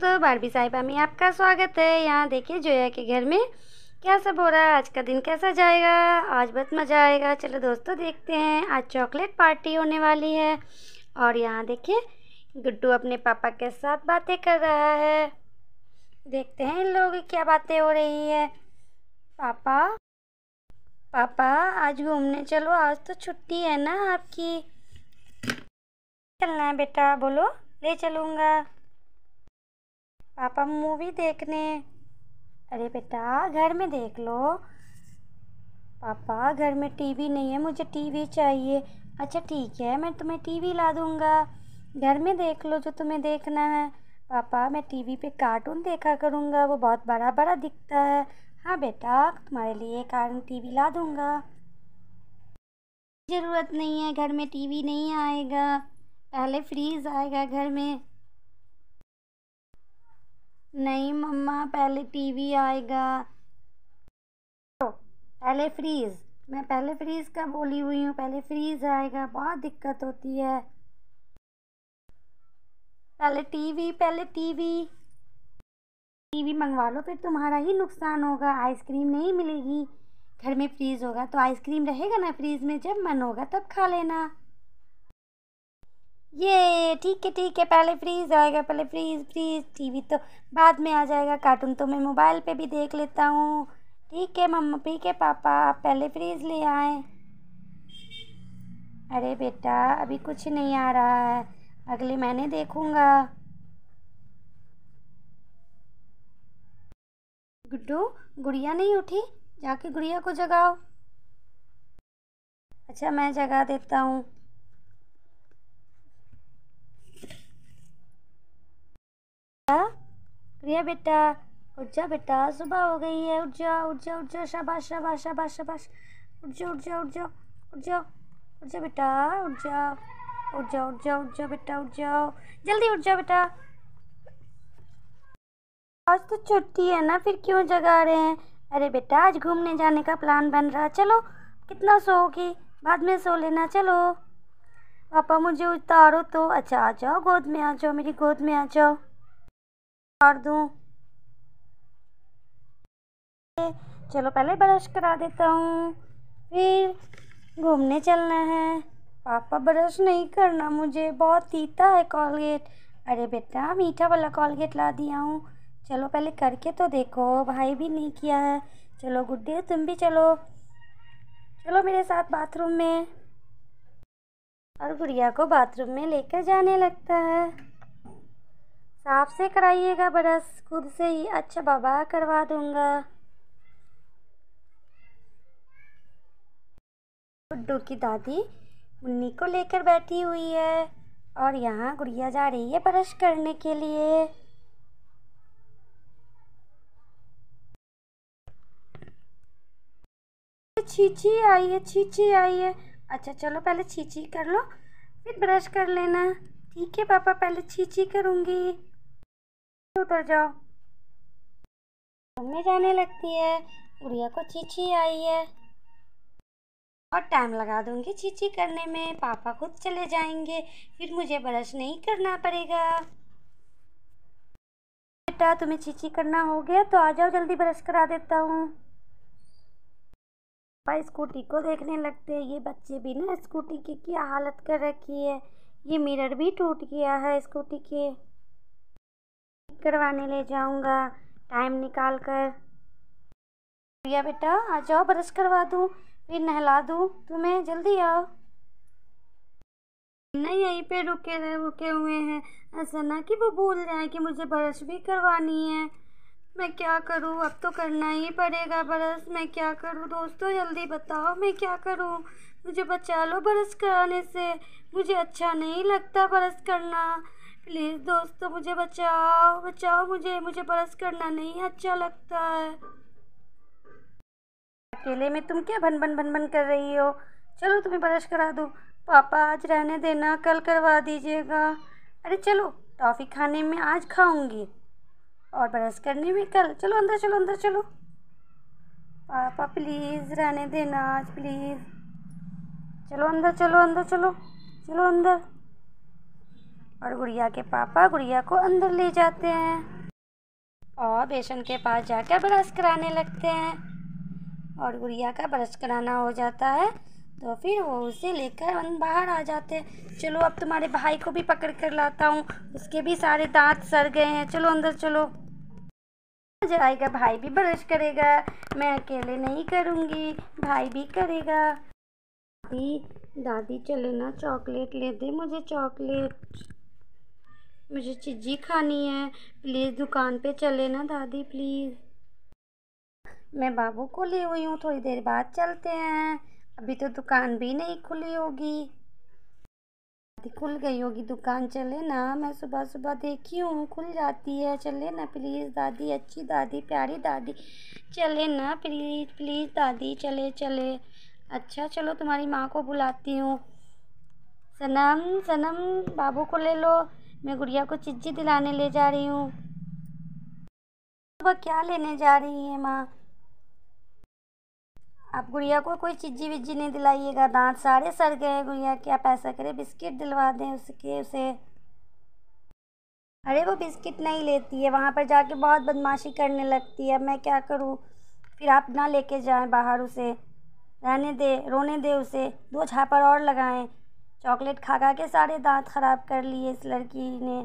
दोस्तों बारबी साहिबा में आपका स्वागत है यहाँ देखिए जोया के घर में क्या सब हो रहा है आज का दिन कैसा जाएगा आज बहुत मज़ा आएगा चलो दोस्तों देखते हैं आज चॉकलेट पार्टी होने वाली है और यहाँ देखिए गुड्डू अपने पापा के साथ बातें कर रहा है देखते हैं इन लोगों की क्या बातें हो रही है पापा पापा आज घूमने चलो आज तो छुट्टी है ना आपकी चलना है बेटा बोलो ले चलूँगा पापा मूवी देखने अरे बेटा घर में देख लो पापा घर में टीवी नहीं है मुझे टीवी चाहिए अच्छा ठीक है मैं तुम्हें टीवी ला दूँगा घर में देख लो जो तुम्हें देखना है पापा मैं टीवी पे कार्टून देखा करूँगा वो बहुत बड़ा बड़ा दिखता है हाँ बेटा तुम्हारे लिए कार्टून टीवी ला दूँगा ज़रूरत नहीं है घर में टीवी नहीं आएगा पहले फ्रीज आएगा घर में नहीं मम्मा पहले टीवी आएगा तो पहले फ्रीज़ मैं पहले फ्रीज़ का बोली हुई हूँ पहले फ्रीज़ आएगा बहुत दिक्कत होती है पहले टीवी पहले टीवी टीवी मंगवा लो फिर तुम्हारा ही नुकसान होगा आइसक्रीम नहीं मिलेगी घर में फ्रीज़ होगा तो आइसक्रीम रहेगा ना फ्रीज़ में जब मन होगा तब खा लेना ये ठीक है ठीक है पहले फ्रीज आएगा पहले फ्रीज फ्रीज टीवी तो बाद में आ जाएगा कार्टून तो मैं मोबाइल पे भी देख लेता हूँ ठीक है मम्मा ठीक है पापा आप पहले फ्रीज ले आए अरे बेटा अभी कुछ नहीं आ रहा है अगले महीने देखूँगा गुड्डू गुड़िया नहीं उठी जाके गुड़िया को जगाओ अच्छा मैं जगा देता हूँ है बेटा उठ जा बेटा सुबह हो गई है उठ जा उठ जा उठ जा शाबाश शाबाश शाबाश शाबाश उठ जा उठ जा उठ जा उठ जा उठ जा बेटा उठ जा उठ जा उठ जा उठ जा बेटा उठ जाओ जल्दी उठ जा बेटा आज तो छुट्टी है ना फिर क्यों जगा रहे हैं अरे बेटा आज घूमने जाने का प्लान बन रहा चलो कितना सोओगी बाद में सो लेना चलो पापा मुझे उतारो तो अच्छा आ जाओ गोद में आ जाओ मेरी गोद में आ जाओ कर दूँ चलो पहले ब्रश करा देता हूँ फिर घूमने चलना है पापा ब्रश नहीं करना मुझे बहुत तीता है कॉलगेट अरे बेटा मीठा वाला कॉलगेट ला दिया हूँ चलो पहले करके तो देखो भाई भी नहीं किया है चलो गुड्डे तुम भी चलो चलो मेरे साथ बाथरूम में और गुड़िया को बाथरूम में लेकर जाने लगता है साफ से कराइएगा ब्रश खुद से ही अच्छा बाबा करवा दूंगा गुड्डू की दादी मुन्नी को लेकर बैठी हुई है और यहाँ गुड़िया जा रही है ब्रश करने के लिए छींची आई है छींची आई है अच्छा चलो पहले छींची कर लो फिर ब्रश कर लेना ठीक है पापा पहले छींची करूँगी उतर जाओ घूमने जाने लगती है गुड़िया को चीची आई है और टाइम लगा दूंगी चीची करने में पापा खुद चले जाएंगे फिर मुझे ब्रश नहीं करना पड़ेगा बेटा तुम्हें चीची करना हो गया तो आ जाओ जल्दी ब्रश करा देता हूँ पापा स्कूटी को देखने लगते हैं ये बच्चे भी ना स्कूटी की क्या हालत कर रखी है ये मिरर भी टूट गया है स्कूटी के करवाने ले जाऊँगा टाइम निकाल कर भैया बेटा आ जाओ ब्रश करवा दूँ फिर नहला दूँ तुम्हें जल्दी आओ नहीं यहीं पे रुके रहे रुके हुए हैं ऐसा ना कि वो भूल जाए कि मुझे ब्रश भी करवानी है मैं क्या करूँ अब तो करना ही पड़ेगा ब्रश मैं क्या करूँ दोस्तों जल्दी बताओ मैं क्या करूँ मुझे बचा लो ब्रश कराने से मुझे अच्छा नहीं लगता ब्रश करना प्लीज़ दोस्तों तो मुझे बचाओ बचाओ मुझे मुझे ब्रश करना नहीं अच्छा लगता है अकेले में तुम क्या भन भन भन भन कर रही हो चलो तुम्हें ब्रश करा दो पापा आज रहने देना कल करवा दीजिएगा अरे चलो टॉफ़ी खाने में आज खाऊंगी और ब्रश करने में कल चलो अंदर चलो अंदर चलो पापा प्लीज़ रहने देना आज प्लीज़ चलो अंदर चलो अंदर चलो चलो अंदर और गुड़िया के पापा गुड़िया को अंदर ले जाते हैं और बेसन के पास जाकर ब्रश कराने लगते हैं और गुड़िया का ब्रश कराना हो जाता है तो फिर वो उसे लेकर बाहर आ जाते हैं चलो अब तुम्हारे भाई को भी पकड़ कर लाता हूँ उसके भी सारे दांत सर गए हैं चलो अंदर चलो नजर आएगा भाई भी ब्रश करेगा मैं अकेले नहीं करूँगी भाई भी करेगा दादी दादी चले ना चॉकलेट ले दे मुझे चॉकलेट मुझे चिज्जी खानी है प्लीज़ दुकान पे चले ना दादी प्लीज़ मैं बाबू को ले हुई हूँ थोड़ी देर बाद चलते हैं अभी तो दुकान भी नहीं खुली होगी दादी खुल गई होगी दुकान चले ना मैं सुबह सुबह देखी हूँ खुल जाती है चले ना प्लीज़ दादी अच्छी दादी प्यारी दादी चले ना प्लीज़ प्लीज़ दादी चले चले अच्छा चलो तुम्हारी माँ को बुलाती हूँ सनम सनम बाबू को ले लो मैं गुड़िया को चिज्जी दिलाने ले जा रही हूँ सुबह क्या लेने जा रही है माँ आप गुड़िया को कोई चिज्जी विज्जी नहीं दिलाइएगा दांत सारे सड़ गए गुड़िया क्या पैसा करे बिस्किट दिलवा दें उसके उसे अरे वो बिस्किट नहीं लेती है वहाँ पर जाके बहुत बदमाशी करने लगती है मैं क्या करूँ फिर आप ना लेके जाएं बाहर उसे रहने दे रोने दे उसे दो छापर और लगाएं चॉकलेट खा खा के सारे दांत ख़राब कर लिए इस लड़की ने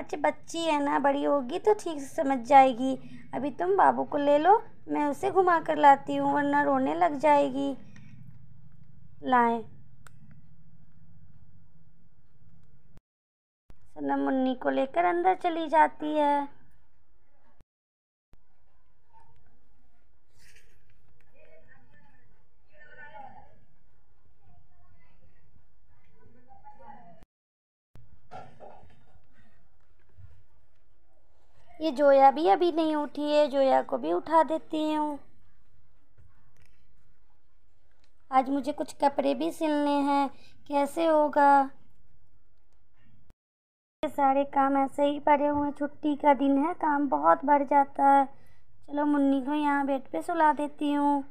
अच्छी बच्ची है ना बड़ी होगी तो ठीक से समझ जाएगी अभी तुम बाबू को ले लो मैं उसे घुमा कर लाती हूँ वरना रोने लग जाएगी लाएं सना मुन्नी को लेकर अंदर चली जाती है ये जोया भी अभी नहीं उठी है जोया को भी उठा देती हूँ आज मुझे कुछ कपड़े भी सिलने हैं कैसे होगा ये सारे काम ऐसे ही पड़े हुए छुट्टी का दिन है काम बहुत बढ़ जाता है चलो मुन्नी को यहाँ बेड पे सुला देती हूँ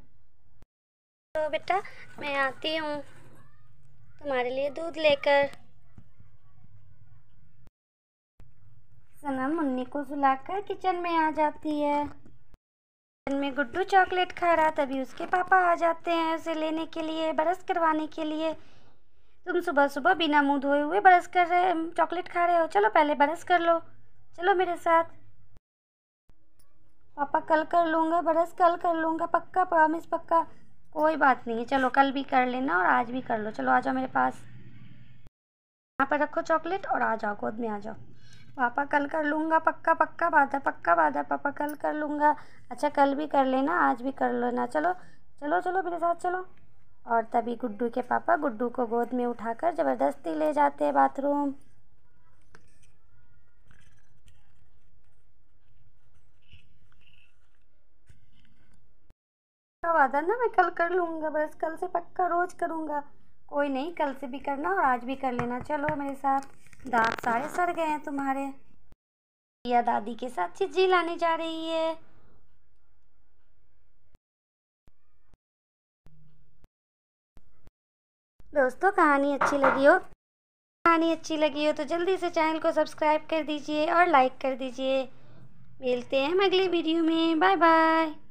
तो बेटा मैं आती हूँ तुम्हारे लिए दूध लेकर सनम मुन्नी को सुलाकर किचन में आ जाती है किचन में गुड्डू चॉकलेट खा रहा तभी उसके पापा आ जाते हैं उसे लेने के लिए ब्रश करवाने के लिए तुम सुबह सुबह बिना मुंह धोए हुए ब्रश कर रहे चॉकलेट खा रहे हो चलो पहले ब्रश कर लो चलो मेरे साथ पापा कल कर लूँगा ब्रश कल कर लूँगा पक्का प्रॉमिस पक्का कोई बात नहीं है चलो कल भी कर लेना और आज भी कर लो चलो आ जाओ मेरे पास यहाँ पर रखो चॉकलेट और आ जाओ गोद में आ जाओ पापा कल कर लूँगा पक्का पक्का वादा पक्का वादा पापा कल कर लूँगा अच्छा कल भी कर लेना आज भी कर लेना चलो चलो चलो मेरे साथ चलो और तभी गुड्डू के पापा गुड्डू को गोद में उठाकर ज़बरदस्ती ले जाते हैं बाथरूम पक्का वादा ना मैं कल कर लूँगा बस कल से पक्का रोज़ करूँगा कोई नहीं कल से भी करना और आज भी कर लेना चलो मेरे साथ दांत सारे सड़ गए हैं तुम्हारे या दादी के साथ चिज्जी लाने जा रही है दोस्तों कहानी अच्छी लगी हो कहानी अच्छी लगी हो तो जल्दी से चैनल को सब्सक्राइब कर दीजिए और लाइक कर दीजिए मिलते हैं हम अगले वीडियो में बाय बाय